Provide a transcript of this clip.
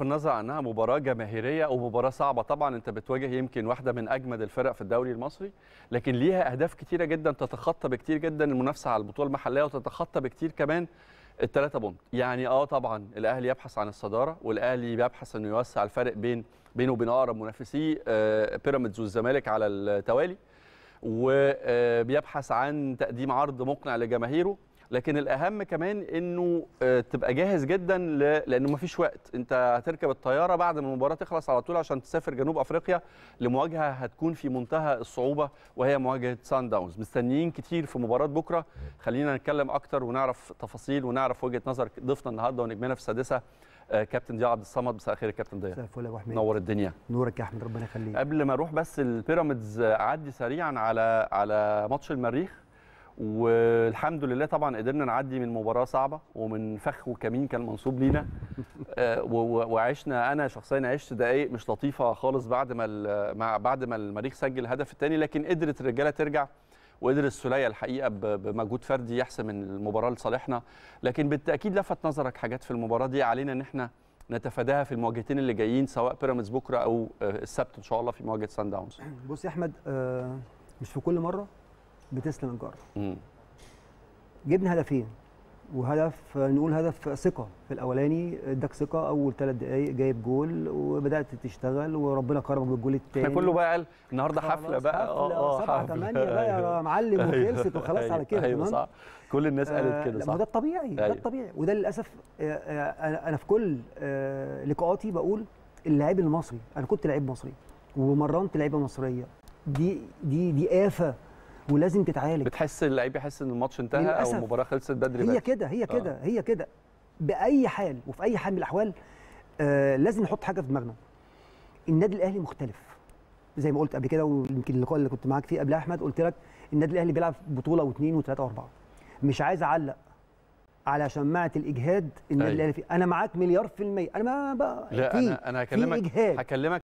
في النظر عنها مباراه جماهيريه او مباراه صعبه طبعا انت بتواجه يمكن واحده من اجمد الفرق في الدوري المصري لكن ليها اهداف كتيره جدا تتخطى بكتير جدا المنافسه على البطوله المحليه وتتخطى بكتير كمان الثلاثه بونت يعني اه طبعا الاهلي يبحث عن الصداره والاهلي بيبحث انه يوسع الفرق بين بينه وبين اقرب منافسيه آه، بيراميدز والزمالك على التوالي وبيبحث عن تقديم عرض مقنع لجماهيره لكن الاهم كمان انه آه، تبقى جاهز جدا لانه ما فيش وقت انت هتركب الطياره بعد ما المباراه تخلص على طول عشان تسافر جنوب افريقيا لمواجهه هتكون في منتهى الصعوبه وهي مواجهه سان داونز مستنيين كتير في مباراه بكره خلينا نتكلم اكتر ونعرف تفاصيل ونعرف وجهه نظر ضيفنا النهارده ونجمنا في السادسه آه، كابتن ضياء عبد الصمد مساء الخير يا كابتن ضياء مساء الفل يا ابو نور الدنيا نورك يا احمد ربنا يخليك قبل ما اروح بس البيراميدز آه، اعدي سريعا على على ماتش المريخ والحمد لله طبعا قدرنا نعدي من مباراه صعبه ومن فخ وكمين كان منصوب لينا آه، وعشنا انا شخصيا عشت دقائق مش لطيفه خالص بعد ما بعد ما المريخ سجل الهدف الثاني لكن قدرت الرجاله ترجع وقدر السلية الحقيقه بمجهود فردي يحسم المباراه لصالحنا لكن بالتاكيد لفت نظرك حاجات في المباراه دي علينا ان احنا نتفاداها في المواجهتين اللي جايين سواء بيراميدز بكره او آه، السبت ان شاء الله في مواجهه سان داونز بص يا احمد آه، مش في كل مره بتسلم الجار جبنا هدفين وهدف نقول هدف ثقه في الاولاني اداك ثقه اول ثلاث دقائق جايب جول وبدات تشتغل وربنا كرمك بالجول الثاني احنا كله بقى قال النهارده حفله بقى اه اه اه ثمانيه بقى أيوه. يا معلم أيوه. وخلصت وخلاص على كده أيوه،, ايوه صح كل الناس آه، قالت كده صح ده الطبيعي أيوة. ده الطبيعي وده للاسف آه، آه، انا في كل لقاءاتي بقول اللاعب المصري انا كنت لعيب مصري ومرنت لعيبه مصريه دي دي دي افه ولازم تتعالج بتحس اللعيب يحس ان الماتش انتهى او المباراه خلصت بدري هي كده هي آه. كده آه. هي كده باي حال وفي اي حال من الاحوال آه لازم نحط حاجه في دماغنا النادي الاهلي مختلف زي ما قلت قبل كده ويمكن اللقاء اللي كنت معاك فيه قبل احمد قلت لك النادي الاهلي بيلعب بطوله واثنين وثلاثه واربعه مش عايز اعلق على شماعه الاجهاد النادي أيوه. الاهلي انا معاك مليار في الميه انا ما بقى لا في انا انا هكلمك هكلمك